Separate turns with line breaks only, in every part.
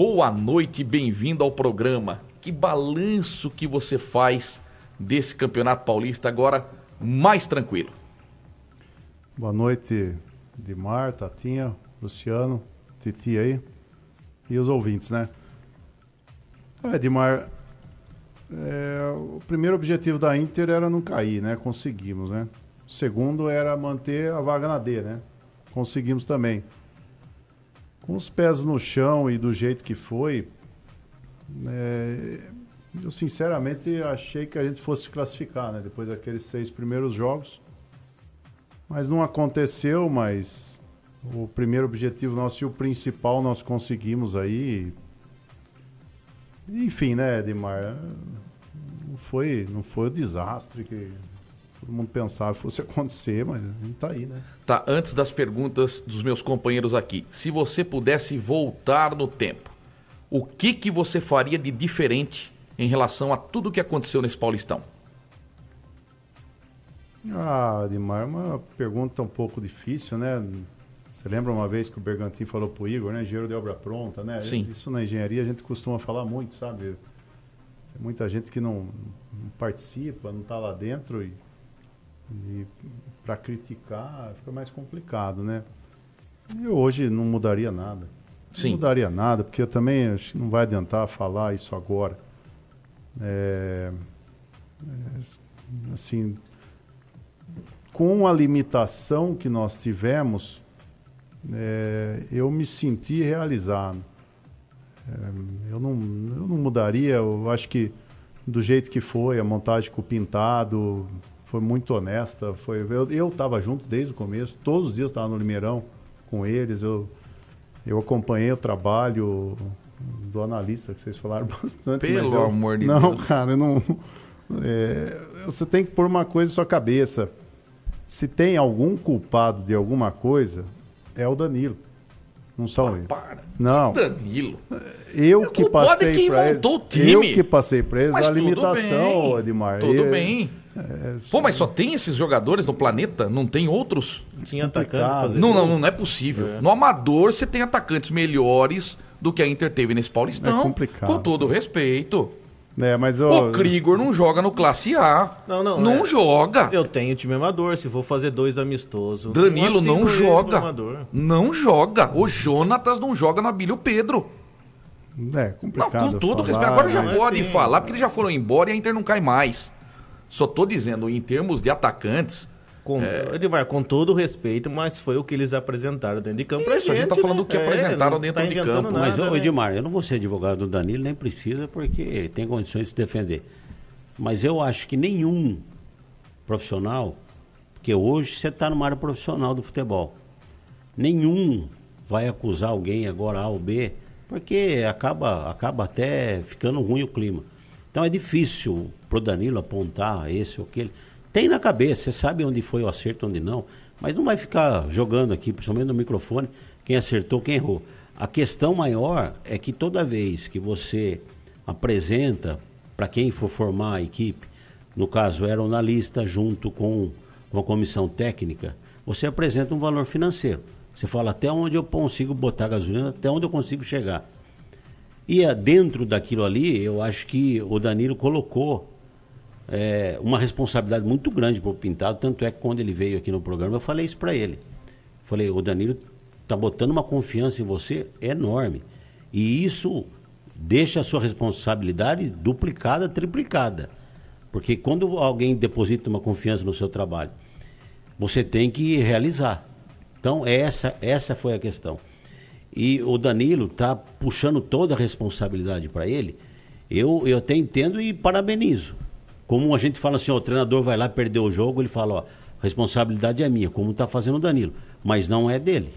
Boa noite, bem-vindo ao programa. Que balanço que você faz desse Campeonato Paulista agora mais tranquilo?
Boa noite, Dimar, Tatinha, Luciano, Titi aí e os ouvintes, né? É, Dimar, é, o primeiro objetivo da Inter era não cair, né? Conseguimos, né? O segundo era manter a vaga na D, né? Conseguimos também com os pés no chão e do jeito que foi, é, eu sinceramente achei que a gente fosse classificar, né? Depois daqueles seis primeiros jogos. Mas não aconteceu, mas o primeiro objetivo nosso e o principal nós conseguimos aí. Enfim, né, Edmar? Não foi, não foi o desastre que todo mundo pensava que fosse acontecer, mas a gente tá aí, né?
Tá, antes das perguntas dos meus companheiros aqui, se você pudesse voltar no tempo, o que que você faria de diferente em relação a tudo que aconteceu nesse Paulistão?
Ah, Dimar, é uma pergunta um pouco difícil, né? Você lembra uma vez que o Bergantin falou pro Igor, né? Engenheiro de obra pronta, né? Sim. Isso na engenharia a gente costuma falar muito, sabe? Tem muita gente que não, não participa, não está lá dentro e e para criticar fica mais complicado, né? Eu hoje não mudaria nada. Sim. Não mudaria nada, porque também acho que não vai adiantar falar isso agora. É, é, assim, com a limitação que nós tivemos, é, eu me senti realizado. É, eu, não, eu não mudaria, eu acho que do jeito que foi, a montagem com o pintado, foi muito honesta. Foi, eu estava junto desde o começo, todos os dias estava no Limeirão com eles. Eu, eu acompanhei o trabalho do analista que vocês falaram bastante. Pelo eu, amor de não, Deus. Não, cara, não. É, você tem que pôr uma coisa na sua cabeça. Se tem algum culpado de alguma coisa, é o Danilo. Não são ah, eles. Para. Não.
Danilo.
Eu é que, que passei para ele. Eu que passei preso a limitação, bem. Ademar. Tudo é, bem.
É, Pô, mas só tem esses jogadores no planeta? Não tem outros? Tinha atacante não, não, não é possível. É. No amador você tem atacantes melhores do que a Inter teve nesse Paulistão. É complicado. Com todo respeito. É, mas eu... O Krigor não joga no Classe A. Não, não. Não é. joga. Eu tenho time amador, se vou fazer dois amistosos. Danilo não joga. Não joga. O Jonatas não joga na Bíblia o Pedro. É, complicado. Não, com todo falar, respeito. Agora já pode falar, porque eles já foram embora e a Inter não cai mais. Só tô dizendo, em termos de atacantes, com, é... com todo respeito, mas foi o que eles apresentaram dentro de campo. Isso, gente, a gente tá falando né? do que é, apresentaram é, dentro tá de campo. Nada, mas, é. ô, né? Edmar,
eu não vou ser advogado do Danilo, nem precisa, porque tem condições de se defender. Mas eu acho que nenhum profissional, porque hoje você está numa área profissional do futebol, nenhum vai acusar alguém agora A ou B, porque acaba, acaba até ficando ruim o clima. Então é difícil pro Danilo apontar esse ou aquele. Tem na cabeça, você sabe onde foi o acerto, onde não, mas não vai ficar jogando aqui, principalmente no microfone, quem acertou, quem errou. A questão maior é que toda vez que você apresenta para quem for formar a equipe, no caso era na analista junto com uma comissão técnica, você apresenta um valor financeiro. Você fala até onde eu consigo botar gasolina, até onde eu consigo chegar. E é, dentro daquilo ali, eu acho que o Danilo colocou é, uma responsabilidade muito grande para o Pintado. Tanto é que quando ele veio aqui no programa, eu falei isso para ele. Falei, o Danilo tá botando uma confiança em você enorme. E isso deixa a sua responsabilidade duplicada, triplicada. Porque quando alguém deposita uma confiança no seu trabalho, você tem que realizar. Então, essa, essa foi a questão. E o Danilo está puxando toda a responsabilidade para ele. Eu, eu até entendo e parabenizo. Como a gente fala assim, ó, o treinador vai lá perder o jogo, ele fala, ó, responsabilidade é minha, como está fazendo o Danilo, mas não é dele.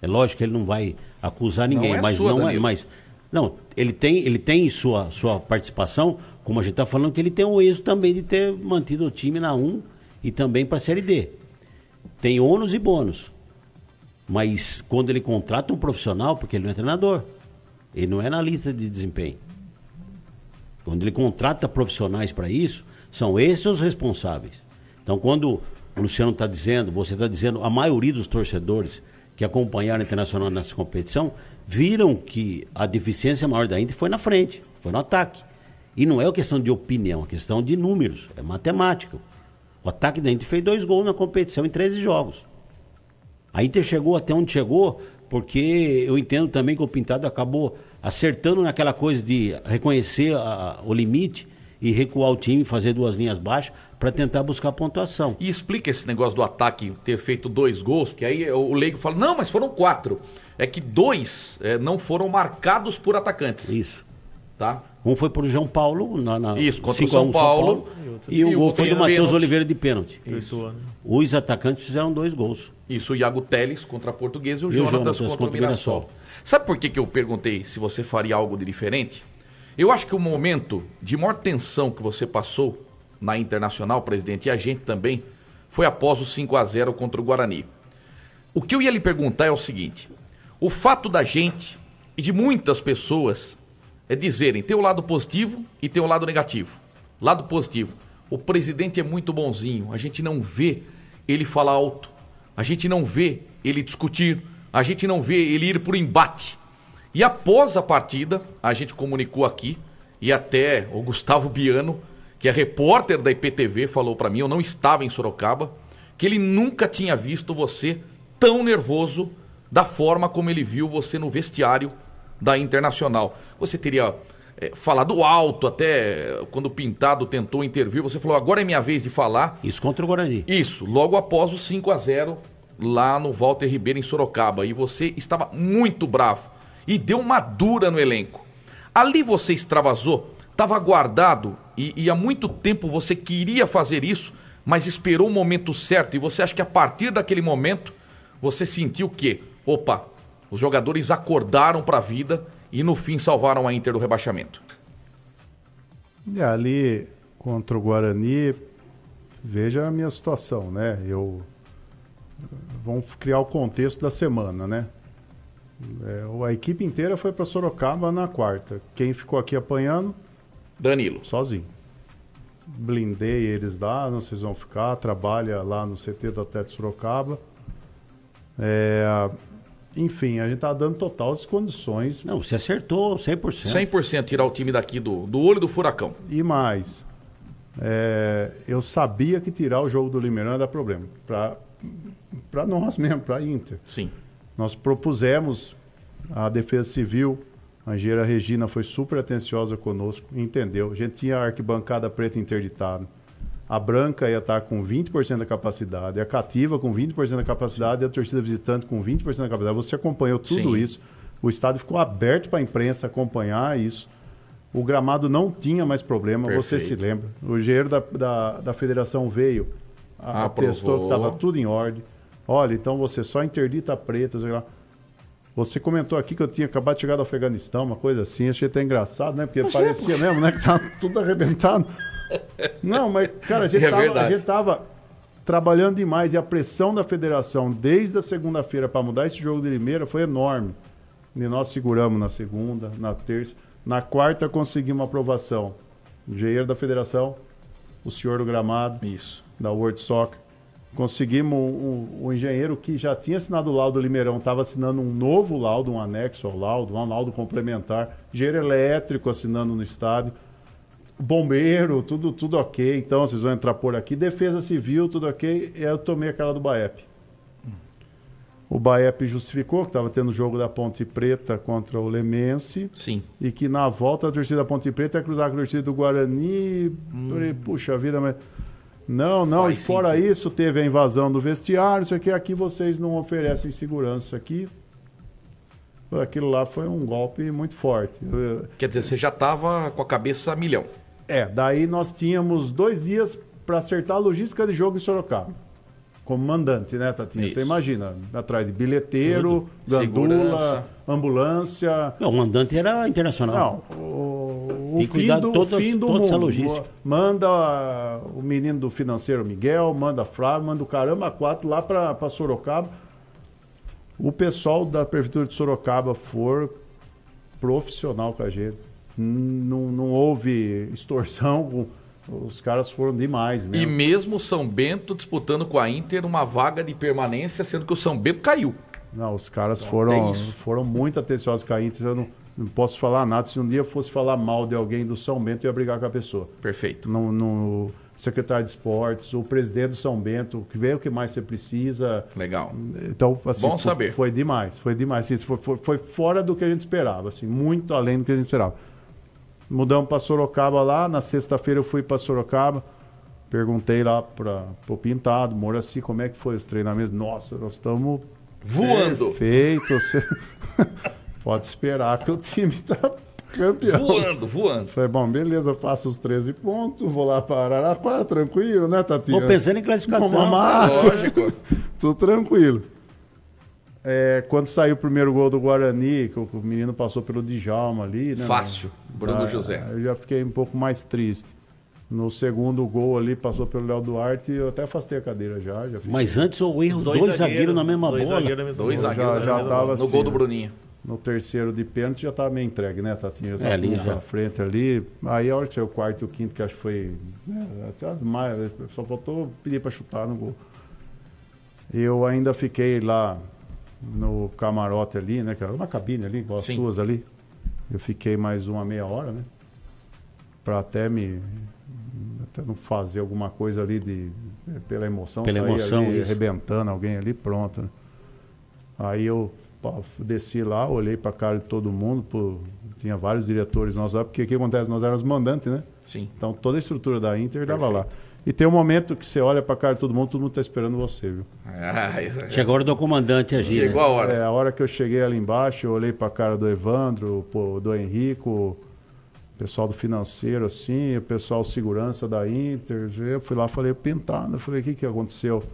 É lógico que ele não vai acusar ninguém, não é mas sua, não é, Danilo. é, mas não, ele tem, ele tem sua sua participação, como a gente está falando que ele tem o êxito também de ter mantido o time na 1 e também para a Série D. Tem ônus e bônus. Mas quando ele contrata um profissional, porque ele não é treinador, ele não é na lista de desempenho. Quando ele contrata profissionais para isso, são esses os responsáveis. Então, quando o Luciano está dizendo, você está dizendo, a maioria dos torcedores que acompanharam o Internacional nessa competição viram que a deficiência maior da Inter foi na frente, foi no ataque. E não é questão de opinião, é questão de números, é matemático. O ataque da Inter fez dois gols na competição em 13 jogos. A Inter chegou até onde chegou, porque eu entendo também que o Pintado acabou acertando naquela coisa de reconhecer a, o limite e recuar o time, fazer
duas linhas baixas para tentar buscar pontuação. E explica esse negócio do ataque ter feito dois gols, que aí o leigo fala: não, mas foram quatro. É que dois é, não foram marcados por atacantes. Isso. Tá?
Um foi para o João Paulo, na, na Isso, contra São, Paulo, São Paulo e, e, o gol foi do Matheus Oliveira de pênalti. Isso.
Os atacantes fizeram dois gols. Isso, o Iago Teles contra a Portuguesa e o, e Jonas, contra, contra o Mirassol. Mirassol. Sabe por que, que eu perguntei se você faria algo de diferente? Eu acho que o momento de maior tensão que você passou na Internacional, presidente, e a gente também, foi após o 5 a 0 contra o Guarani. O que eu ia lhe perguntar é o seguinte: o fato da gente e de muitas pessoas é dizerem tem o lado positivo e tem o lado negativo. Lado positivo, o presidente é muito bonzinho, a gente não vê ele falar alto, a gente não vê ele discutir, a gente não vê ele ir para o embate. E após a partida, a gente comunicou aqui, e até o Gustavo Biano, que é repórter da IPTV, falou para mim, eu não estava em Sorocaba, que ele nunca tinha visto você tão nervoso da forma como ele viu você no vestiário da Internacional. Você teria é, falado alto, até eh, quando o Pintado tentou intervir, você falou, agora é minha vez de falar. Isso contra o Guarani. Isso, logo após o 5 a 0 lá no Walter Ribeiro, em Sorocaba, e você estava muito bravo e deu uma dura no elenco. Ali você extravasou, estava guardado e, e há muito tempo você queria fazer isso, mas esperou o momento certo e você acha que a partir daquele momento você sentiu que, opa, os jogadores acordaram para a vida e no fim salvaram a Inter do rebaixamento.
E ali contra o Guarani, veja a minha situação, né? Eu vamos criar o contexto da semana, né? É, a equipe inteira foi para Sorocaba na quarta. Quem ficou aqui apanhando? Danilo. Sozinho. Blindei eles lá, não vocês vão ficar. Trabalha lá no CT do Atlético Sorocaba. É, enfim, a gente tá dando total as condições. Não, você acertou 100%.
100% tirar o time daqui do, do olho do furacão. E
mais, é, eu sabia que tirar o jogo do Limeirão ia dar problema para nós mesmo, para a Inter. Sim. Nós propusemos a Defesa Civil, a engenheira Regina foi super atenciosa conosco, entendeu. A gente tinha a arquibancada preta interditada. A branca ia estar tá com 20% da capacidade, a cativa com 20% da capacidade, a torcida visitante com 20% da capacidade. Você acompanhou tudo Sim. isso. O estádio ficou aberto para a imprensa acompanhar isso. O gramado não tinha mais problema, Perfeito. você se lembra. O engenheiro da, da, da federação veio ah, atestou que estava tudo em ordem. Olha, então você só interdita pretas. Você comentou aqui que eu tinha acabado de chegar do Afeganistão, uma coisa assim. Achei até engraçado, né? Porque é, parecia mesmo, né? Que estava tudo arrebentado. Não, mas, cara, a gente é estava trabalhando demais e a pressão da federação desde a segunda-feira para mudar esse jogo de Limeira foi enorme. E nós seguramos na segunda, na terça. Na quarta conseguimos uma aprovação. engenheiro da federação o senhor do gramado Isso. da World Soccer. Conseguimos o um, engenheiro que já tinha assinado o laudo Limeirão, estava assinando um novo laudo, um anexo ao laudo, um laudo complementar, engenheiro elétrico assinando no estádio, bombeiro, tudo, tudo ok. Então, vocês vão entrar por aqui, defesa civil, tudo ok. e Eu tomei aquela do BAEP. O Baep justificou que estava tendo jogo da Ponte Preta contra o Lemense. Sim. E que na volta a torcida da Ponte Preta ia é cruzar com a torcida do Guarani. Hum. Puxa vida, mas. Não, não, Faz e fora sentido. isso, teve a invasão do vestiário, isso aqui, aqui vocês não oferecem segurança aqui. Aquilo lá foi um golpe muito
forte. Quer dizer, você já estava com a cabeça a milhão.
É, daí nós tínhamos dois dias para acertar a logística de jogo em Sorocaba como mandante, né, Tatinha? Isso. Você imagina, atrás de bilheteiro, Tudo. gandula, Segurança. ambulância. Não, o mandante era internacional. Não, o, o Tem fim, do, toda, fim do toda mundo. essa logística. Manda o menino do financeiro Miguel, manda Flávio, manda o caramba quatro lá para Sorocaba. O pessoal da prefeitura de Sorocaba for profissional com a gente. Não, não houve extorsão com os caras foram demais
mesmo. E mesmo o São Bento disputando com a Inter uma vaga de permanência, sendo que o São Bento caiu.
Não, os caras então, foram, é foram muito atenciosos com a Inter. Eu não, não posso falar nada. Se um dia eu fosse falar mal de alguém do São Bento, eu ia brigar com a pessoa. Perfeito. No, no secretário de esportes, o presidente do São Bento, que vê o que mais você precisa. Legal. Então, assim, Bom foi, saber. Foi demais, foi demais. Assim, foi, foi, foi fora do que a gente esperava, assim, muito além do que a gente esperava. Mudamos para Sorocaba lá. Na sexta-feira eu fui para Sorocaba. Perguntei lá para o Pintado, Moraci, como é que foi os treinamentos? Nossa, nós estamos. Voando! Perfeito! Você... Pode esperar que o time está campeão. Voando, voando. Falei, bom, beleza, faço os 13 pontos, vou lá para Araraquara, tranquilo, né, tati Tô pensando em classificação. Lógico. Tudo tranquilo. É, quando saiu o primeiro gol do Guarani, que o menino passou pelo Djalma ali, né? Fácil, Bruno ah, José. Eu já fiquei um pouco mais triste. No segundo gol ali, passou pelo Léo Duarte, eu até afastei a cadeira já. já Mas antes o erro, dois, dois zagueiros zagueiro na mesma dois bola. dois zagueiros já, já tava, assim, no gol do assim, Bruninho. No terceiro de pênalti já estava meio entregue, né, Tatinho? É, ali já. Na frente ali. Aí a hora que o quarto e o quinto, que acho que foi. Né, mais, só faltou pedir para chutar no gol. Eu ainda fiquei lá no camarote ali, né? É uma cabine ali, igual as suas ali. Eu fiquei mais uma meia hora, né? Pra até me. Até não fazer alguma coisa ali de. É, pela emoção, pela emoção ali, arrebentando alguém ali, pronto. Né? Aí eu desci lá, olhei pra cara de todo mundo, pô, tinha vários diretores nós lá, porque o que acontece? Nós éramos mandantes, né? Sim. Então toda a estrutura da Inter dava lá. E tem um momento que você olha pra cara de todo mundo, todo mundo tá esperando você, viu? Chegou a hora do comandante agir. Chegou né? a hora. É, a hora que eu cheguei ali embaixo, eu olhei pra cara do Evandro, pô, do Henrico, pessoal do financeiro, assim, o pessoal segurança da Inter. Eu fui lá, falei, pintado. Eu falei, o que que aconteceu?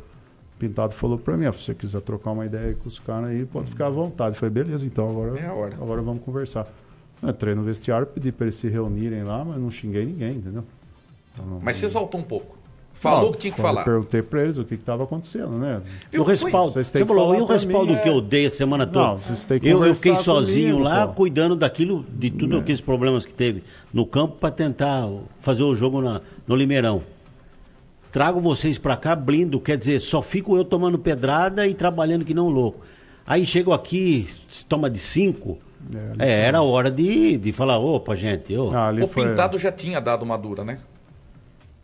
Pintado falou para mim, ah, se você quiser trocar uma ideia com os caras aí, pode ficar à vontade. Eu falei, beleza, então agora, é hora. agora vamos conversar. entrei no vestiário, pedi para eles se reunirem lá, mas não xinguei ninguém, entendeu? Então, não...
mas você saltou um pouco falou o que tinha que falar. Eu
perguntei para eles o que estava acontecendo, né? Eu, o respaldo. Você falou, e o respaldo que eu é- dei a semana toda? Não, vocês têm que eu, eu fiquei sozinho comigo, lá, pô. cuidando daquilo,
de tudo é. aqueles problemas que teve no campo para tentar fazer o jogo na, no Limeirão. Trago vocês para cá blindo, quer dizer, só fico eu tomando pedrada e trabalhando que não louco. Aí chego aqui, se toma de cinco,
é, é, era hora
de, de falar, opa, gente. Oh. Ah, o foi... Pintado
já tinha dado madura, né?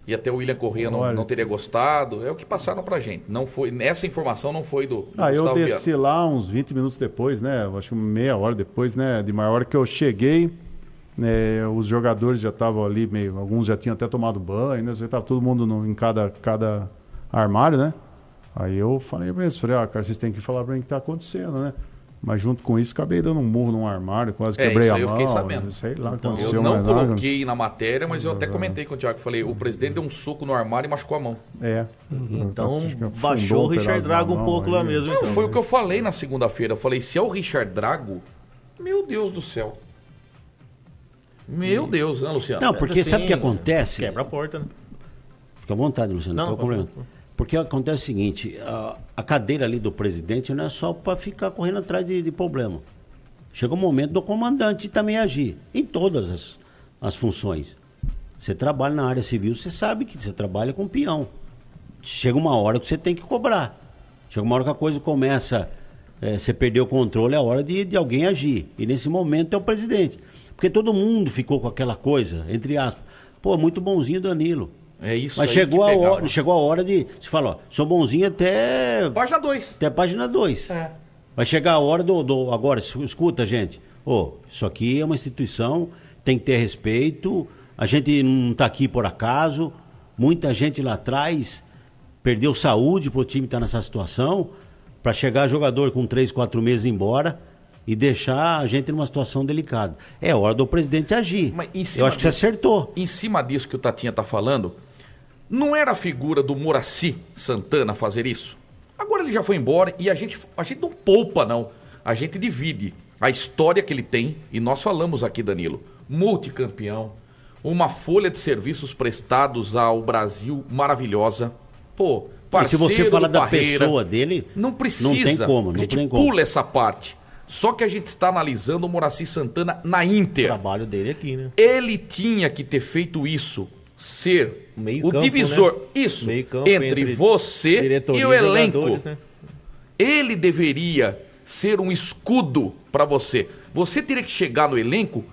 e até o William Corrêa não, não, teria gostado. É o que passaram pra gente. Não foi, essa informação não foi do. ah, eu desci
lá uns 20 minutos depois, né? Acho que meia hora depois, né? De maior que eu cheguei. Né? os jogadores já estavam ali meio, alguns já tinham até tomado banho, né? Estava todo mundo no, em cada, cada armário, né? Aí eu falei para eles, falei, ah, cara, vocês têm que falar para mim o que está acontecendo, né? Mas junto com isso, acabei dando um murro num armário, quase é, quebrei a mão. eu fiquei sabendo. Né? Sei lá, então, eu não coloquei
na matéria, mas eu até comentei com o Tiago. Falei, o presidente deu um soco no armário e machucou a mão. É. Uhum. Então, baixou o Richard Drago um pouco aí. lá mesmo. Não, então. foi o que eu falei na segunda-feira. Eu falei, se é o Richard Drago, meu Deus do céu. Meu Deus, né, Luciano? Não, porque sabe o que né? acontece? Quebra a porta, né?
Fica à vontade, Luciano. Não, não, é não porque acontece o seguinte, a, a cadeira ali do presidente não é só para ficar correndo atrás de, de problema. Chega o um momento do comandante também agir, em todas as, as funções. Você trabalha na área civil, você sabe que você trabalha com peão. Chega uma hora que você tem que cobrar. Chega uma hora que a coisa começa, é, você perdeu o controle, é a hora de, de alguém agir. E nesse momento é o presidente. Porque todo mundo ficou com aquela coisa, entre aspas. Pô, muito bonzinho Danilo. É isso Mas chegou, a hora, chegou a hora de. Você fala, ó, sou bonzinho até. Página 2. Até página 2. É. Vai chegar a hora do. do agora, escuta, gente. Ô, oh, isso aqui é uma instituição, tem que ter respeito. A gente não está aqui por acaso. Muita gente lá atrás perdeu saúde para o time estar tá nessa situação. Para chegar jogador com 3, 4 meses embora e deixar a gente numa situação delicada.
É hora do presidente agir. Eu acho que você acertou. Em cima disso que o Tatinha está falando, não era a figura do Moraci Santana fazer isso? Agora ele já foi embora e a gente, a gente não poupa, não. A gente divide a história que ele tem, e nós falamos aqui, Danilo, multicampeão, uma folha de serviços prestados ao Brasil maravilhosa. Pô, parceiro, e se você fala da pessoa dele, não precisa. Não tem como, não a gente tem como. pula essa parte. Só que a gente está analisando o Moraci Santana na Inter. O trabalho dele é aqui, né? Ele tinha que ter feito isso ser o campo, né? divisor, né? isso, entre, entre, você e o elenco. Né? Ele deveria ser um escudo para você. Você teria que chegar no elenco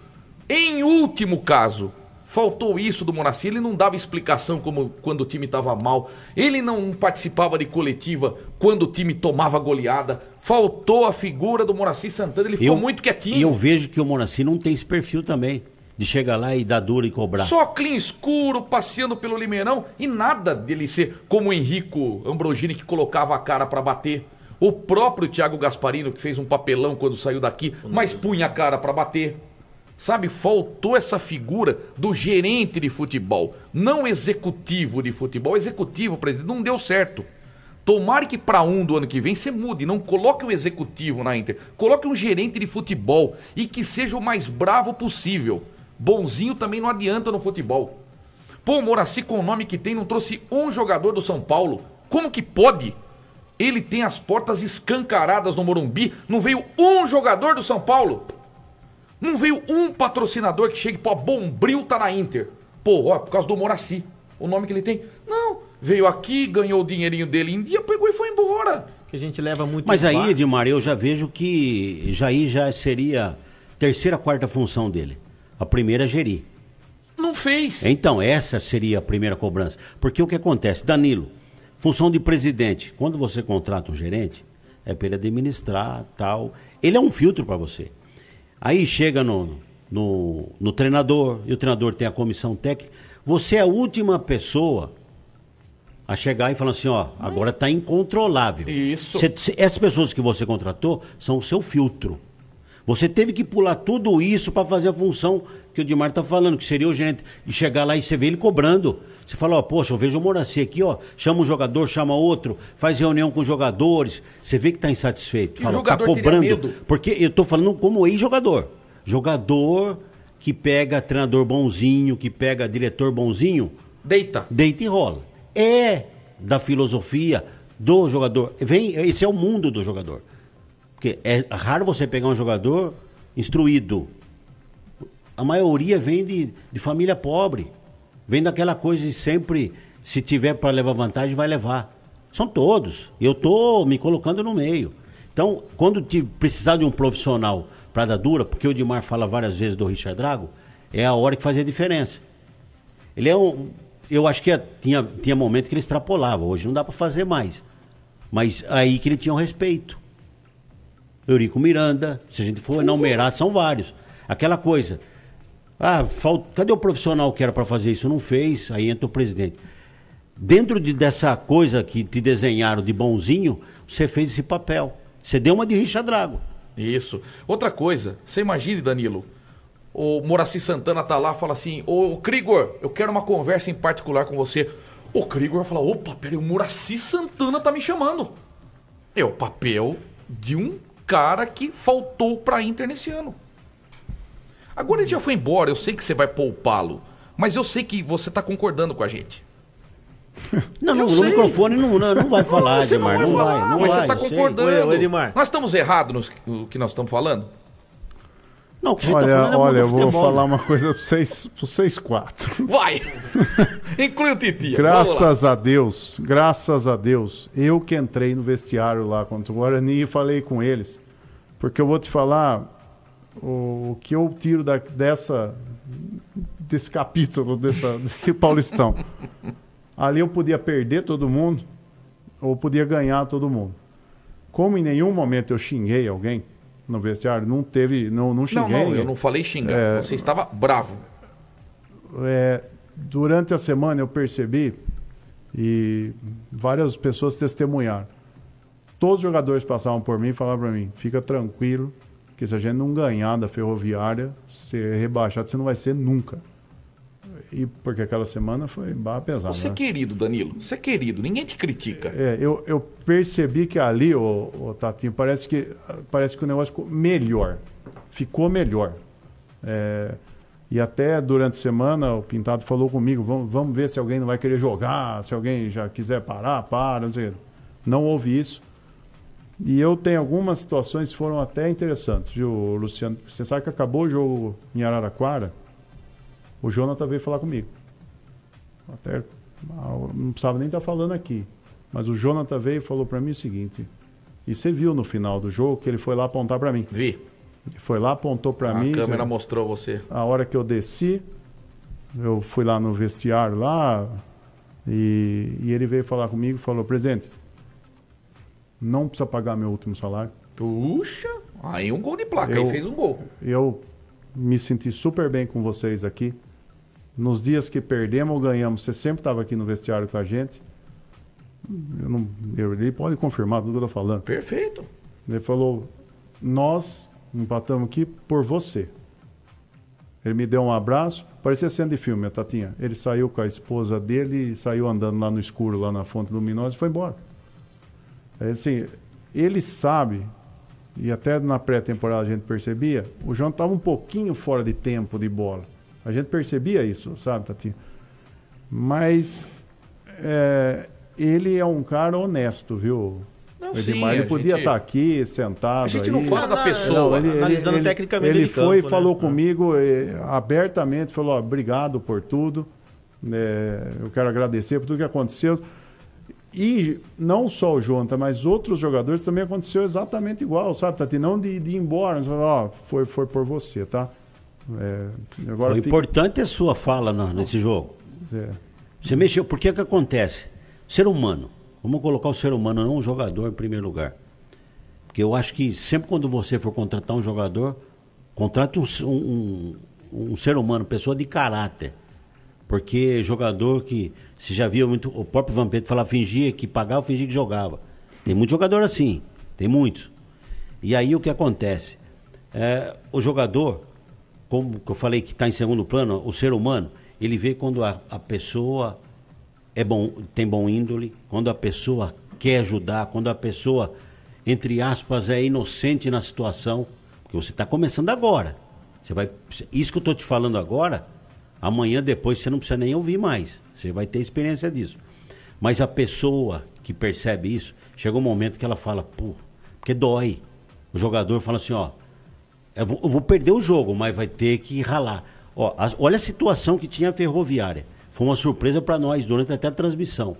em último caso. Faltou isso do Moraci ele não dava explicação como quando o time estava mal, ele não participava de coletiva quando o time tomava goleada. Faltou a figura do Moraci Santana, ele ficou eu, muito quietinho. E eu
vejo que o Moraci não tem esse perfil também de chegar lá e dar duro e cobrar.
Só clean escuro, passeando pelo Limeirão e nada dele ser como o Henrico Ambrogini que colocava a cara para bater. O próprio Thiago Gasparino que fez um papelão quando saiu daqui, mas punha a cara para bater. Sabe, faltou essa figura do gerente de futebol, não executivo de futebol, executivo, presidente, não deu certo. Tomara que para um do ano que vem você mude, não coloque um executivo na Inter, coloque um gerente de futebol e que seja o mais bravo possível Bonzinho também não adianta no futebol. Pô, o Moraci, com o nome que tem, não trouxe um jogador do São Paulo. Como que pode? Ele tem as portas escancaradas no Morumbi. Não veio um jogador do São Paulo. Não veio um patrocinador que chegue, pô, Bombril tá na Inter. Pô, ó, por causa do Moraci. O nome que ele tem. Não, veio aqui, ganhou o dinheirinho dele em dia, pegou e foi embora. Que a gente leva muito Mas aí,
Edmar, eu já vejo que Jair já seria terceira, quarta função dele. A primeira a é gerir.
Não fez.
Então, essa seria a primeira cobrança. Porque o que acontece? Danilo, função de presidente. Quando você contrata um gerente, é para ele administrar, tal. Ele é um filtro para você. Aí chega no, no, no treinador, e o treinador tem a comissão técnica. Você é a última pessoa a chegar e falar assim, ó, agora está incontrolável. Isso. Cê, cê, essas pessoas que você contratou são o seu filtro. Você teve que pular tudo isso para fazer a função que o Dimar está falando, que seria o gerente. E chegar lá e você vê ele cobrando. Você fala, ó, poxa, eu vejo o Moraci aqui, ó. Chama um jogador, chama outro, faz reunião com jogadores. Você vê que está insatisfeito. Fala, tá cobrando. Porque eu estou falando como ex-jogador. Jogador que pega treinador bonzinho, que pega diretor bonzinho. Deita. Deita e rola. É da filosofia do jogador. Vem, esse é o mundo do jogador. Porque é raro você pegar um jogador instruído. A maioria vem de, de família pobre. Vem daquela coisa de sempre, se tiver para levar vantagem, vai levar. São todos. Eu estou me colocando no meio. Então, quando te precisar de um profissional para dar dura, porque o Dimar fala várias vezes do Richard Drago, é a hora que faz a diferença. Ele é um. Eu acho que é, tinha, tinha momento que ele extrapolava, hoje não dá para fazer mais. Mas aí que ele tinha o respeito. Eurico Miranda, se a gente for enumerar, são vários. Aquela coisa. Ah, falta cadê o profissional que era para fazer isso? Não fez, aí entra o presidente. Dentro de, dessa coisa que te desenharam de bonzinho, você fez esse papel.
Você deu uma de rixa drago. Isso. Outra coisa, você imagine, Danilo, o Moraci Santana tá lá fala assim: Ô Krigor, eu quero uma conversa em particular com você. O Krigor falar: opa, peraí, o Moraci Santana tá me chamando. É o papel de um cara que faltou para a Inter nesse ano. Agora ele já foi embora, eu sei que você vai poupá-lo, mas eu sei que você está concordando com a gente. Não, não no, microfone não, não, vai falar, não, Edmar. Não vai, não vai, não mas vai, você está concordando. Sei. Edmar. Nós estamos errados no que nós estamos falando?
Não, o que a gente olha, tá falando é Olha, eu vou falar uma coisa para vocês, para vocês quatro.
Vai! Inclui o Titi. Graças
a Deus, graças a Deus, eu que entrei no vestiário lá contra o Guarani e falei com eles. Porque eu vou te falar o, o que eu tiro da, dessa, desse capítulo, dessa, desse Paulistão. Ali eu podia perder todo mundo ou podia ganhar todo mundo. Como em nenhum momento eu xinguei alguém, no vestiário? Não teve, não, não xinguei. Não, não, eu não falei xingar. É, Você
estava bravo.
É, durante a semana eu percebi e várias pessoas testemunharam. Todos os jogadores passavam por mim e falavam para mim: fica tranquilo, que se a gente não ganhar da ferroviária, ser rebaixado, você não vai ser nunca e porque aquela semana foi barra pesada. Você é né?
querido, Danilo. Você é querido. Ninguém te critica.
É, eu, eu percebi que ali, o oh, oh, Tatinho, parece que, parece que o negócio ficou melhor. Ficou melhor. É, e até durante a semana o Pintado falou comigo, vamos, vamos ver se alguém não vai querer jogar, se alguém já quiser parar, para, não sei. Não houve isso. E eu tenho algumas situações que foram até interessantes, viu, Luciano? Você sabe que acabou o jogo em Araraquara, o Jonathan veio falar comigo. Até ah, não precisava nem estar tá falando aqui. Mas o Jonathan veio e falou para mim o seguinte. E você viu no final do jogo que ele foi lá apontar para mim. Vi. foi lá, apontou para mim. A câmera
mostrou você.
A hora que eu desci, eu fui lá no vestiário lá e, e ele veio falar comigo e falou, presidente, não precisa pagar meu último salário. Puxa, aí um gol de placa, eu, aí fez um gol. Eu me senti super bem com vocês aqui. Nos dias que perdemos ou ganhamos, você sempre estava aqui no vestiário com a gente. Eu não, eu, ele pode confirmar tudo que eu estou falando. Perfeito. Ele falou: Nós empatamos aqui por você. Ele me deu um abraço, parecia cena de filme, a Tatinha. Ele saiu com a esposa dele e saiu andando lá no escuro, lá na fonte luminosa e foi embora. É assim, ele sabe, e até na pré-temporada a gente percebia, o João estava um pouquinho fora de tempo de bola. A gente percebia isso, sabe, Tati? Mas é, ele é um cara honesto, viu? Não, o sim, ele podia estar tá aqui, sentado. A gente não fala da pessoa, não, né? ele, analisando ele, tecnicamente. Ele, ele foi campo, né? falou né? comigo é. abertamente, falou: ó, obrigado por tudo. É, eu quero agradecer por tudo que aconteceu. E não só o Jonta, mas outros jogadores também aconteceu exatamente igual, sabe, Tati? Não de, de ir embora, mas ó, foi, foi por você, tá? É,
agora Foi fica... importante a sua fala nesse jogo. É. Você mexeu. Por que que acontece? Ser humano. Vamos colocar o ser humano, não o jogador, em primeiro lugar. Porque eu acho que sempre quando você for contratar um jogador, contrate um, um, um ser humano, pessoa de caráter. Porque jogador que, se já viu muito, o próprio Vampeta falava fingia que pagava, fingia que jogava. Tem muito jogador assim, tem muitos. E aí o que acontece? É, o jogador, como eu falei que está em segundo plano, o ser humano, ele vê quando a, a pessoa é bom, tem bom índole, quando a pessoa quer ajudar, quando a pessoa, entre aspas, é inocente na situação, porque você está começando agora. Você vai, isso que eu estou te falando agora, amanhã depois você não precisa nem ouvir mais. Você vai ter experiência disso. Mas a pessoa que percebe isso, chega um momento que ela fala, pô, porque dói. O jogador fala assim, ó, eu é, vou, eu vou, perder o jogo, mas vai ter que ralar. Ó, olha a situação que tinha a Ferroviária. Foi uma surpresa para nós durante até a transmissão.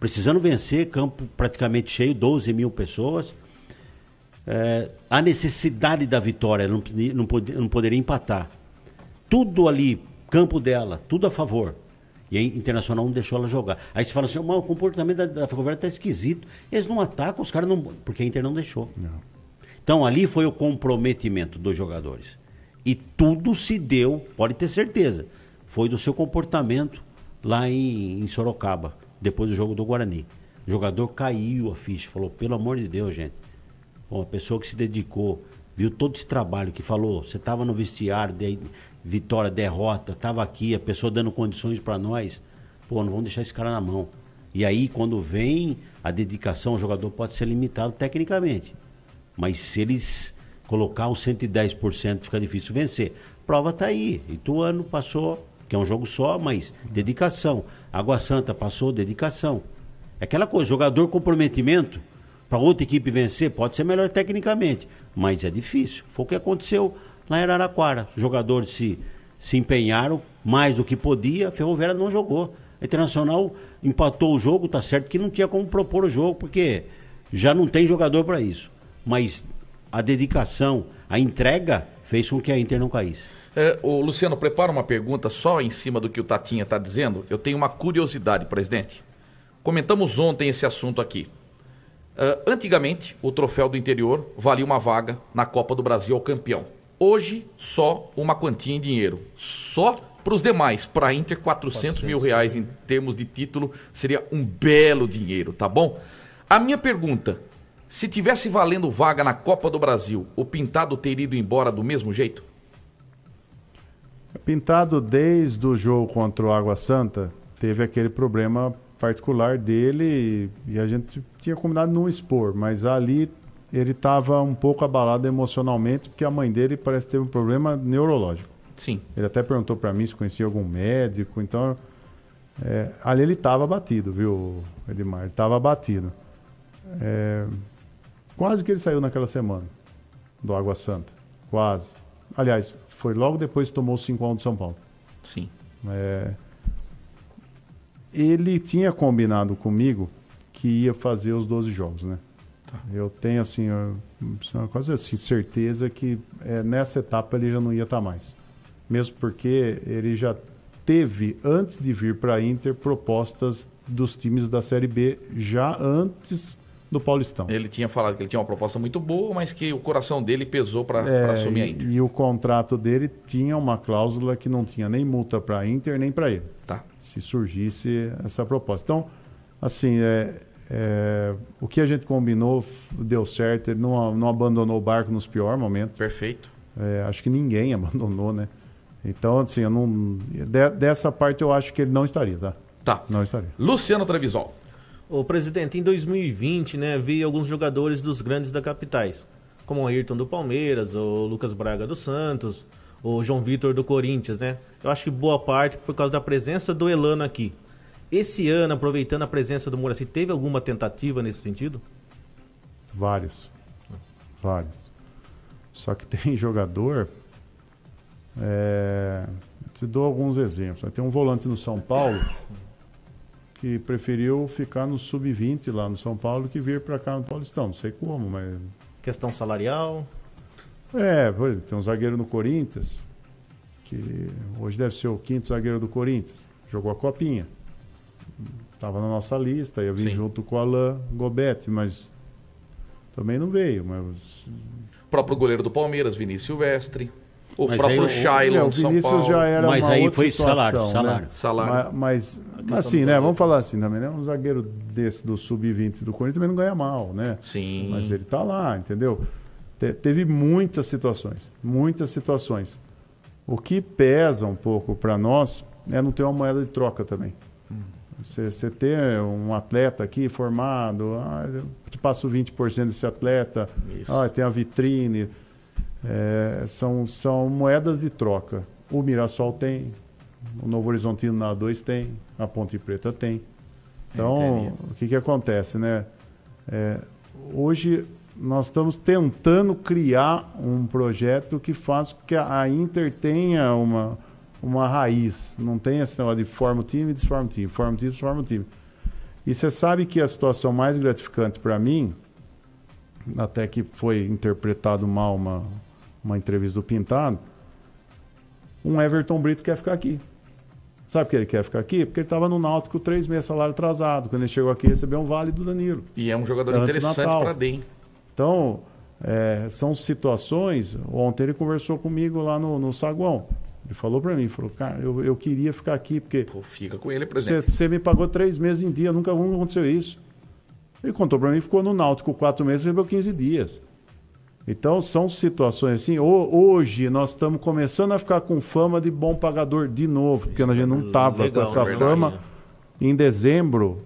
Precisando vencer, campo praticamente cheio, 12 mil pessoas. É, a necessidade da vitória, não, não, não poderia empatar. Tudo ali, campo dela, tudo a favor. E a Internacional não deixou ela jogar. Aí você fala assim, o comportamento da, da Ferroviária está esquisito. Eles não atacam, os caras não... Porque a Inter não deixou. Não. Então ali foi o comprometimento dos jogadores. E tudo se deu, pode ter certeza, foi do seu comportamento lá em, em Sorocaba, depois do jogo do Guarani. O jogador caiu a ficha, falou, pelo amor de Deus, gente. Uma pessoa que se dedicou, viu todo esse trabalho, que falou, você estava no vestiário, de, vitória, derrota, estava aqui, a pessoa dando condições para nós. Pô, não vamos deixar esse cara na mão. E aí, quando vem a dedicação, o jogador pode ser limitado tecnicamente. Mas se eles colocar os 110%, fica difícil vencer. Prova tá aí. Ituano passou, que é um jogo só, mas dedicação. Água Santa passou, dedicação. É aquela coisa, jogador comprometimento para outra equipe vencer, pode ser melhor tecnicamente, mas é difícil. Foi o que aconteceu lá em Araraquara. Os jogadores se, se empenharam mais do que podia, a Ferroviária não jogou. A Internacional empatou o jogo, tá certo que não tinha como propor o jogo, porque já não tem jogador para isso mas a dedicação, a entrega fez com
que a Inter não caísse. É, o Luciano, prepara uma pergunta só em cima do que o Tatinha está dizendo. Eu tenho uma curiosidade, presidente. Comentamos ontem esse assunto aqui. Uh, antigamente, o troféu do interior valia uma vaga na Copa do Brasil ao campeão. Hoje, só uma quantia em dinheiro. Só para os demais. Para a Inter, 400, 400 mil reais em termos de título seria um belo dinheiro, tá bom? A minha pergunta: se tivesse valendo vaga na Copa do Brasil, o Pintado teria ido embora do mesmo jeito?
Pintado, desde o jogo contra o Água Santa, teve aquele problema particular dele e a gente tinha combinado não expor, mas ali ele estava um pouco abalado emocionalmente porque a mãe dele parece ter um problema neurológico. Sim. Ele até perguntou para mim se conhecia algum médico, então é, ali ele estava batido, viu, Edmar? Estava batido. É, Quase que ele saiu naquela semana do Água Santa. Quase. Aliás, foi logo depois que tomou o 5x1 do São Paulo. Sim. É... Ele tinha combinado comigo que ia fazer os 12 jogos, né? Tá. Eu tenho, assim, quase assim, certeza que é, nessa etapa ele já não ia estar tá mais. Mesmo porque ele já teve, antes de vir para a Inter, propostas dos times da Série B já antes do Paulistão.
Ele tinha falado que ele tinha uma proposta muito boa, mas que o coração dele pesou para é, assumir a
Inter. E o contrato dele tinha uma cláusula que não tinha nem multa para a Inter nem para ele. Tá. Se surgisse essa proposta. Então, assim, é, é, o que a gente combinou deu certo. Ele não, não abandonou o barco nos piores momentos. Perfeito. É, acho que ninguém abandonou, né? Então, assim, eu não, de, dessa parte eu acho que ele não estaria, tá? Tá. Não estaria.
Luciano Trevisol. O presidente, em 2020, né, vi alguns jogadores dos grandes da
capitais, como o Ayrton do Palmeiras, o Lucas Braga do Santos, o João Vitor do Corinthians, né? Eu acho que boa parte por causa da presença do Elano aqui. Esse ano, aproveitando a presença do Moraci, teve alguma tentativa nesse sentido?
Vários. Vários. Só que tem jogador. É... Te dou alguns exemplos. Né? Tem um volante no São Paulo que preferiu ficar no sub-20 lá no São Paulo que vir para cá no Paulistão. Não sei como, mas.
Questão salarial?
É, tem um zagueiro no Corinthians, que hoje deve ser o quinto zagueiro do Corinthians. Jogou a copinha. Estava na nossa lista, ia vir Sim. junto com o Alain Gobete, mas também não veio. Mas...
O próprio goleiro do Palmeiras, Vinícius Silvestre. O mas próprio aí, Shailon, o São Paulo. já era mas aí foi situação, salário, Né? salário.
Mas, mas assim, né? Vamos falar assim também, né? Um zagueiro desse do sub-20 do Corinthians também não ganha mal, né? Sim. Mas ele tá lá, entendeu? Te, teve muitas situações, muitas situações. O que pesa um pouco para nós é não ter uma moeda de troca também. Você, ter um atleta aqui formado, ah, eu te passo 20% desse atleta, ah, tem a vitrine é, são, são moedas de troca. O Mirassol tem, o Novo Horizontino na A2 tem, a Ponte Preta tem. Então, é, o que, que acontece, né? É, hoje nós estamos tentando criar um projeto que faça que a Inter tenha uma, uma raiz. Não tem esse negócio de forma o time e desforma o time, forma o time desforma o time. E você sabe que a situação mais gratificante para mim, até que foi interpretado mal uma, uma entrevista do Pintado, um Everton Brito quer ficar aqui. Sabe por que ele quer ficar aqui? Porque ele estava no Náutico três meses salário atrasado. Quando ele chegou aqui, recebeu um vale do Danilo.
E é um jogador interessante para DEM.
Então, é, são situações. Ontem ele conversou comigo lá no, no saguão. Ele falou para mim, falou, cara, eu, eu queria ficar aqui porque... Pô, fica com ele, por exemplo. Você me pagou três meses em dia, nunca aconteceu isso. Ele contou para mim, ficou no Náutico quatro meses, recebeu 15 dias. Então, são situações assim. hoje, nós estamos começando a ficar com fama de bom pagador de novo, porque Isso a gente não estava é com essa fama. Em dezembro,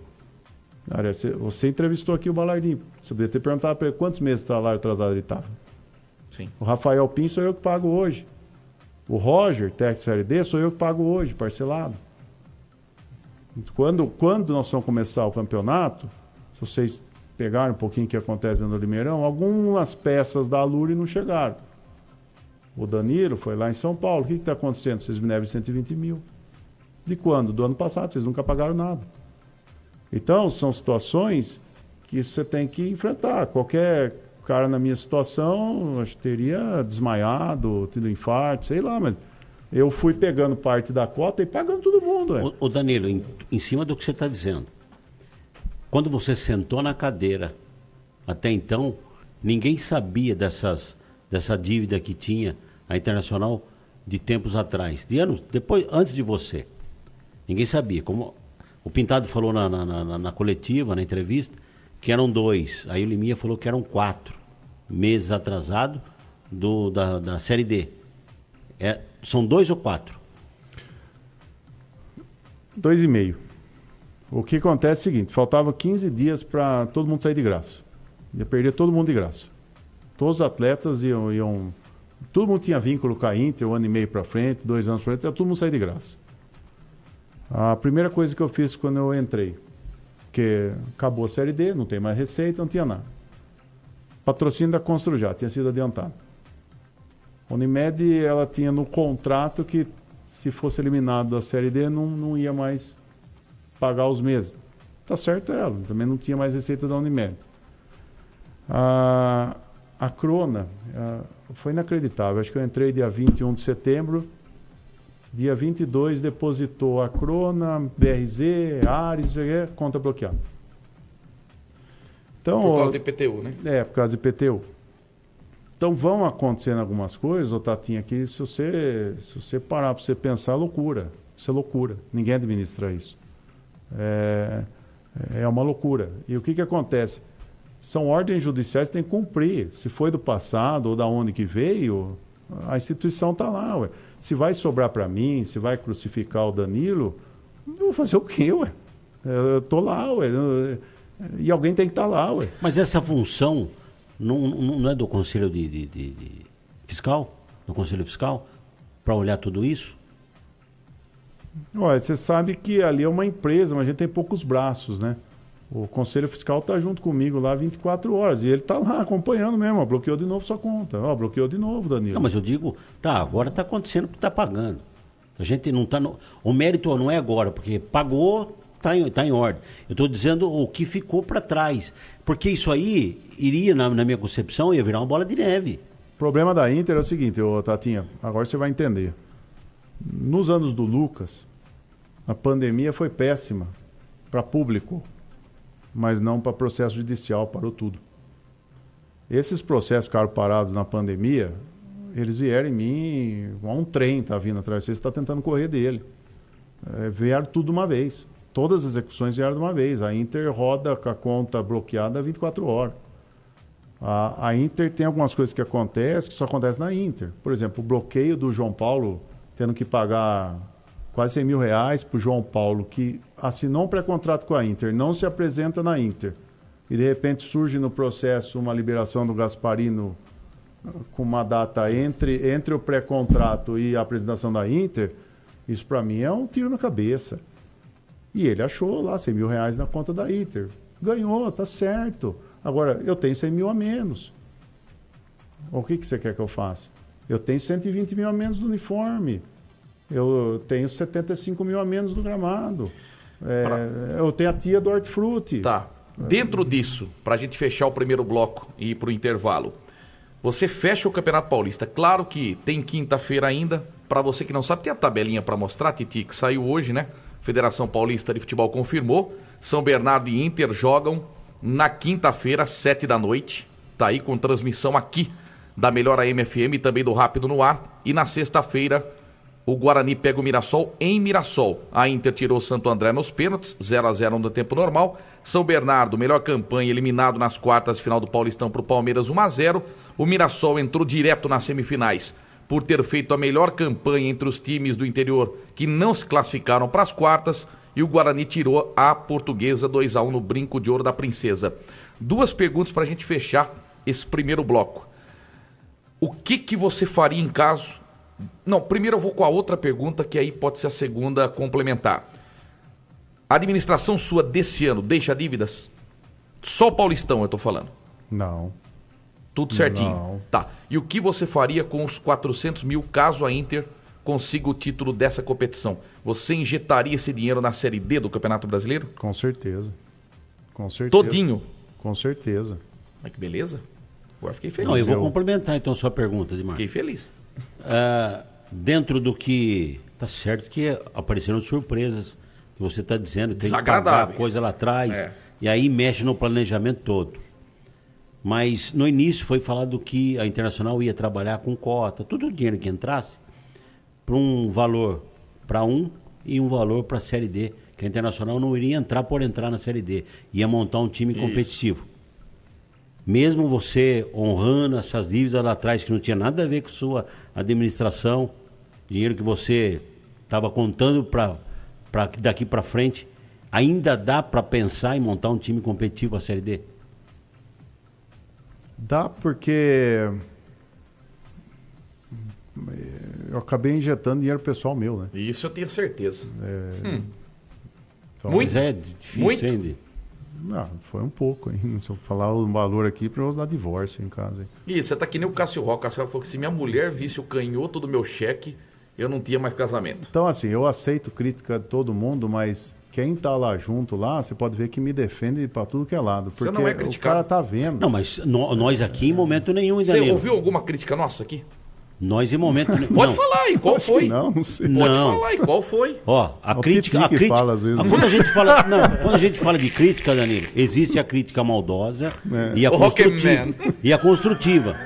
você entrevistou aqui o balardinho? Você podia ter perguntado para ele quantos meses de lá atrasado ele estava. Sim. O Rafael Pin sou eu que pago hoje. O Roger, técnico de Série D, sou eu que pago hoje, parcelado. Quando, quando nós vamos começar o campeonato, se vocês pegaram um pouquinho o que acontece no Limeirão, algumas peças da Alure não chegaram. O Danilo foi lá em São Paulo. O que está acontecendo? Vocês me devem 120 mil. De quando? Do ano passado. Vocês nunca pagaram nada. Então, são situações que você tem que enfrentar. Qualquer cara na minha situação, acho que teria desmaiado, tido infarto, sei lá, mas eu fui pegando parte da cota e pagando todo mundo. O, o Danilo, em, em cima do que você está dizendo,
quando você sentou na cadeira, até então, ninguém sabia dessas, dessa dívida que tinha a Internacional de tempos atrás, de anos depois, antes de você. Ninguém sabia. Como o Pintado falou na, na, na, na coletiva, na entrevista, que eram dois. Aí o Liminha falou que eram quatro meses atrasado do, da, da Série D. É, são dois ou
quatro? Dois e meio. O que acontece é o seguinte: faltava 15 dias para todo mundo sair de graça. Ia perder todo mundo de graça. Todos os atletas iam. iam todo mundo tinha vínculo com a Inter, um ano e meio para frente, dois anos para frente, todo mundo sair de graça. A primeira coisa que eu fiz quando eu entrei, porque acabou a Série D, não tem mais receita, não tinha nada. Patrocínio da Construjá, tinha sido adiantado. A Unimed, ela tinha no contrato que se fosse eliminado da Série D, não, não ia mais pagar os meses. Tá certo ela, também não tinha mais receita da Unimed. A, a Crona foi inacreditável. Acho que eu entrei dia 21 de setembro. Dia 22 depositou a Crona, BRZ, Ares, conta bloqueada. Então, por causa do de IPTU, né? É, por causa de IPTU. Então vão acontecendo algumas coisas, ô Tatinha, que se você, se você parar para você pensar, é loucura. Isso é loucura. Ninguém administra isso. É, é uma loucura. E o que, que acontece? São ordens judiciais que tem que cumprir. Se foi do passado ou da onde que veio, a instituição está lá. Ué. Se vai sobrar para mim, se vai crucificar o Danilo, eu vou fazer o quê? Ué? Eu estou lá, ué. e alguém tem que estar tá lá. Ué. Mas essa função não, não
é do Conselho de, de, de, de Fiscal? Do Conselho Fiscal? Para olhar tudo isso?
Olha, você sabe que ali é uma empresa, mas a gente tem poucos braços, né? O Conselho Fiscal está junto comigo lá 24 horas. E ele está lá acompanhando mesmo. Ó, bloqueou de novo sua conta. Ó, bloqueou de novo, Danilo. Não, mas eu digo, tá, agora está acontecendo porque está pagando.
A gente não está. No... O mérito não é agora, porque pagou, está em, tá em ordem. Eu estou dizendo o que ficou para trás. Porque isso aí iria, na, na minha concepção, ia
virar uma bola de neve. O problema da Inter é o seguinte, ô, Tatinha, agora você vai entender. Nos anos do Lucas, a pandemia foi péssima para público, mas não para processo judicial, parou tudo. Esses processos ficaram parados na pandemia, eles vieram em mim, há um trem está vindo atrás de você, está tentando correr dele. É, vieram tudo de uma vez. Todas as execuções vieram de uma vez. A Inter roda com a conta bloqueada 24 horas. A, a Inter tem algumas coisas que acontecem que só acontecem na Inter. Por exemplo, o bloqueio do João Paulo tendo que pagar quase 100 mil reais para o João Paulo, que assinou um pré-contrato com a Inter, não se apresenta na Inter, e de repente surge no processo uma liberação do Gasparino ah, com uma data entre, entre o pré-contrato e a apresentação da Inter, isso para mim é um tiro na cabeça. E ele achou lá 100 mil reais na conta da Inter. Ganhou, tá certo. Agora, eu tenho 100 mil a menos. O que, que você quer que eu faça? Eu tenho 120 mil a menos do uniforme. Eu tenho 75 mil a menos do gramado. É, pra... Eu tenho a tia do
hortifruti. Tá. Dentro disso, para a gente fechar o primeiro bloco e ir para o intervalo, você fecha o Campeonato Paulista. Claro que tem quinta-feira ainda. Para você que não sabe, tem a tabelinha para mostrar, Titi, que saiu hoje, né? Federação Paulista de Futebol confirmou. São Bernardo e Inter jogam na quinta-feira, sete da noite. Tá aí com transmissão aqui da Melhor AM FM e também do Rápido no Ar. E na sexta-feira, o Guarani pega o Mirassol em Mirassol. A Inter tirou Santo André nos pênaltis, 0 a 0 no tempo normal. São Bernardo, melhor campanha, eliminado nas quartas final do Paulistão para o Palmeiras 1 a 0. O Mirassol entrou direto nas semifinais por ter feito a melhor campanha entre os times do interior que não se classificaram para as quartas. E o Guarani tirou a portuguesa 2 a 1 no brinco de ouro da princesa. Duas perguntas para a gente fechar esse primeiro bloco o que, que você faria em caso. Não, primeiro eu vou com a outra pergunta, que aí pode ser a segunda complementar. A administração sua desse ano deixa dívidas? Só o Paulistão eu estou falando. Não. Tudo certinho. Não. Tá. E o que você faria com os 400 mil caso a Inter consiga o título dessa competição? Você injetaria esse dinheiro na Série D do Campeonato Brasileiro?
Com certeza. Com certeza. Todinho? Com certeza. Mas que
beleza. Agora fiquei
feliz. Não, eu vou eu...
complementar então sua pergunta, Dimar. Fiquei feliz. Uh, dentro do que. Tá certo que apareceram surpresas que você está dizendo, tem que pagar coisa lá atrás. É. E aí mexe no planejamento todo. Mas no início foi falado que a Internacional ia trabalhar com cota, todo o dinheiro que entrasse, para um valor para um e um valor para a Série D. Que a Internacional não iria entrar por entrar na Série D, ia montar um time competitivo. Isso mesmo você honrando essas dívidas lá atrás que não tinha nada a ver com sua administração, dinheiro que você estava contando para daqui para frente, ainda dá para pensar em montar um time competitivo a Série D? Dá porque
eh, eu acabei injetando dinheiro pessoal meu, né?
Isso eu tenho certeza. É... Hum. Então, muito, é difícil, muito.
Hein, não ah, foi um pouco, hein? Se eu falar o valor aqui, para eu dar divórcio em casa. Hein?
E você tá que nem o Cássio Roca. Cássio falou que se minha mulher visse o canhoto do meu cheque, eu não tinha mais casamento.
Então, assim, eu aceito crítica de todo mundo, mas quem tá lá junto lá, você pode ver que me defende para tudo que é lado. Porque você não é criticado. o cara tá vendo. Não, mas no, nós aqui em momento
nenhum ainda Você ouviu
alguma crítica nossa aqui?
Nós em momento. Pode não. falar e qual foi? Não, não sei. Pode não.
falar e qual foi?
Ó, a o crítica. a crítica fala, às vezes, né? a, ah, quando, a gente fala, não, quando a gente fala de crítica, Danilo, existe a crítica maldosa
é. e, a construtiva,
e a construtiva.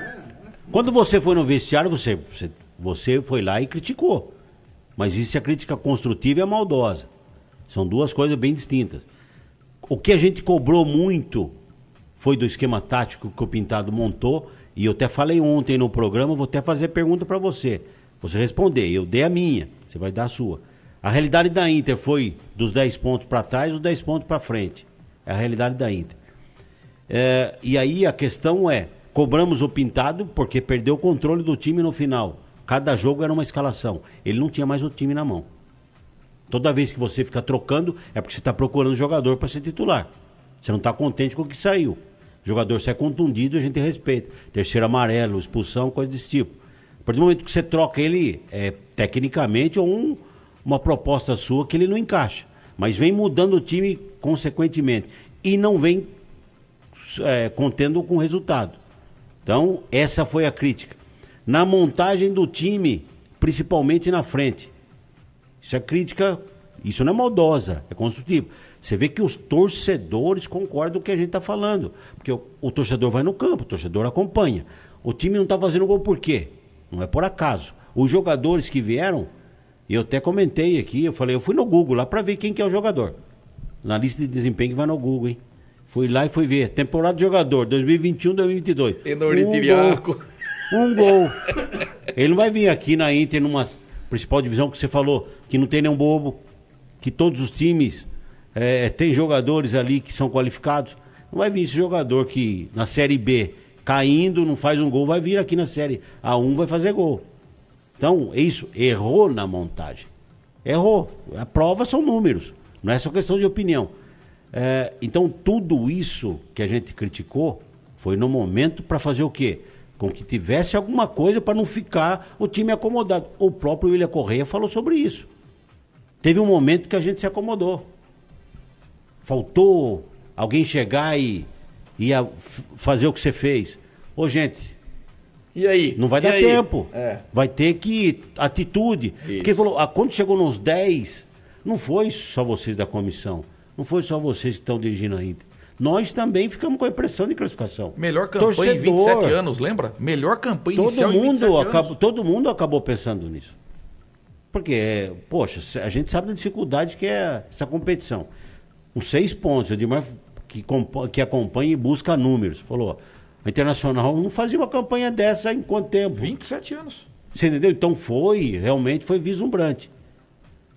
Quando você foi no vestiário, você, você, você foi lá e criticou. Mas existe a crítica construtiva e a maldosa. São duas coisas bem distintas. O que a gente cobrou muito foi do esquema tático que o Pintado montou e eu até falei ontem no programa, vou até fazer pergunta para você. Você responder, eu dei a minha, você vai dar a sua. A realidade da Inter foi dos 10 pontos para trás ou 10 pontos para frente. É a realidade da Inter. É, e aí a questão é: cobramos o pintado porque perdeu o controle do time no final. Cada jogo era uma escalação. Ele não tinha mais o time na mão. Toda vez que você fica trocando, é porque você está procurando jogador para ser titular. Você não está contente com o que saiu jogador, se é contundido, a gente respeita. Terceiro amarelo, expulsão, coisa desse tipo. A partir do momento que você troca ele, é, tecnicamente, ou um, uma proposta sua que ele não encaixa. Mas vem mudando o time consequentemente. E não vem é, contendo com resultado. Então, essa foi a crítica. Na montagem do time, principalmente na frente. Isso é crítica isso não é maldosa, é construtivo. Você vê que os torcedores concordam com o que a gente está falando. Porque o, o, torcedor vai no campo, o torcedor acompanha. O time não está fazendo gol por quê? Não é por acaso. Os jogadores que vieram, eu até comentei aqui, eu falei, eu fui no Google lá para ver quem que é o jogador. Na lista de desempenho que vai no Google, hein? Fui lá e fui ver. Temporada de jogador, 2021, 2022. Pedro um gol, um gol. Ele não vai vir aqui na Inter, numa principal divisão que você falou, que não tem nenhum bobo, que todos os times é, têm jogadores ali que são qualificados. Não vai vir esse jogador que na Série B, caindo, não faz um gol, vai vir aqui na Série A1, vai fazer gol. Então, é isso. Errou na montagem. Errou. A prova são números. Não é só questão de opinião. É, então, tudo isso que a gente criticou foi no momento para fazer o quê? Com que tivesse alguma coisa para não ficar o time acomodado. O próprio William Correia falou sobre isso. Teve um momento que a gente se acomodou. Faltou alguém chegar e, e fazer o que você fez. Ô, gente. E aí? Não vai e dar aí? tempo. É. Vai ter que. Atitude. Isso. Porque falou, ah, quando chegou nos 10, não foi só vocês da comissão. Não foi só vocês que estão dirigindo ainda nós também ficamos com a impressão de classificação. Melhor campanha Torcedor, em 27
anos, lembra? Melhor campanha todo inicial mundo acabou,
Todo mundo acabou pensando nisso. Porque, poxa, a gente sabe da dificuldade que é essa competição. Os seis pontos, o Edmar que, que acompanha e busca números. Falou, a Internacional não fazia uma campanha dessa em quanto tempo? 27 anos. Você entendeu? Então foi, realmente foi vislumbrante.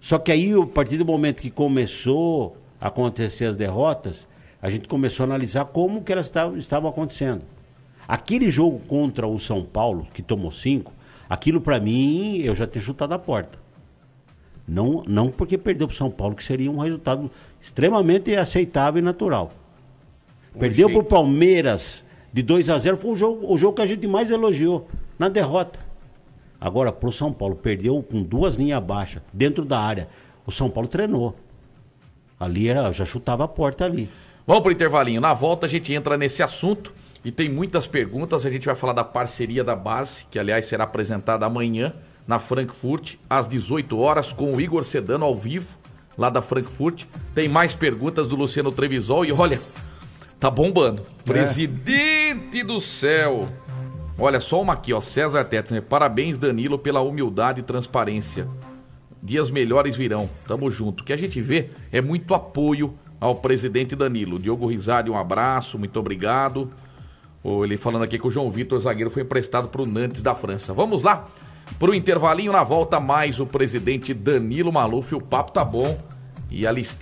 Só que aí, a partir do momento que começou a acontecer as derrotas, a gente começou a analisar como que elas estavam acontecendo. Aquele jogo contra o São Paulo, que tomou cinco, Aquilo para mim, eu já tinha chutado a porta. Não, não porque perdeu para São Paulo, que seria um resultado extremamente aceitável e natural. Um perdeu para o Palmeiras de 2 a 0 foi o jogo, o jogo que a gente mais elogiou na derrota. Agora, para o São Paulo, perdeu com duas linhas baixas, dentro da área. O São Paulo treinou. Ali era, já chutava a porta ali.
Vamos para o intervalinho. Na volta a gente entra nesse assunto. E tem muitas perguntas. A gente vai falar da parceria da base, que aliás será apresentada amanhã na Frankfurt, às 18 horas, com o Igor Sedano ao vivo, lá da Frankfurt. Tem mais perguntas do Luciano Trevisol e olha, tá bombando. É. Presidente do céu! Olha, só uma aqui, ó. César Tetzer, parabéns, Danilo, pela humildade e transparência. Dias melhores virão. Tamo junto. O que a gente vê é muito apoio ao presidente Danilo. Diogo Rizade, um abraço, muito obrigado. Ele falando aqui que o João Vitor, zagueiro, foi emprestado para o Nantes da França. Vamos lá para o intervalinho. Na volta, mais o presidente Danilo Maluf. O papo tá bom e a lista.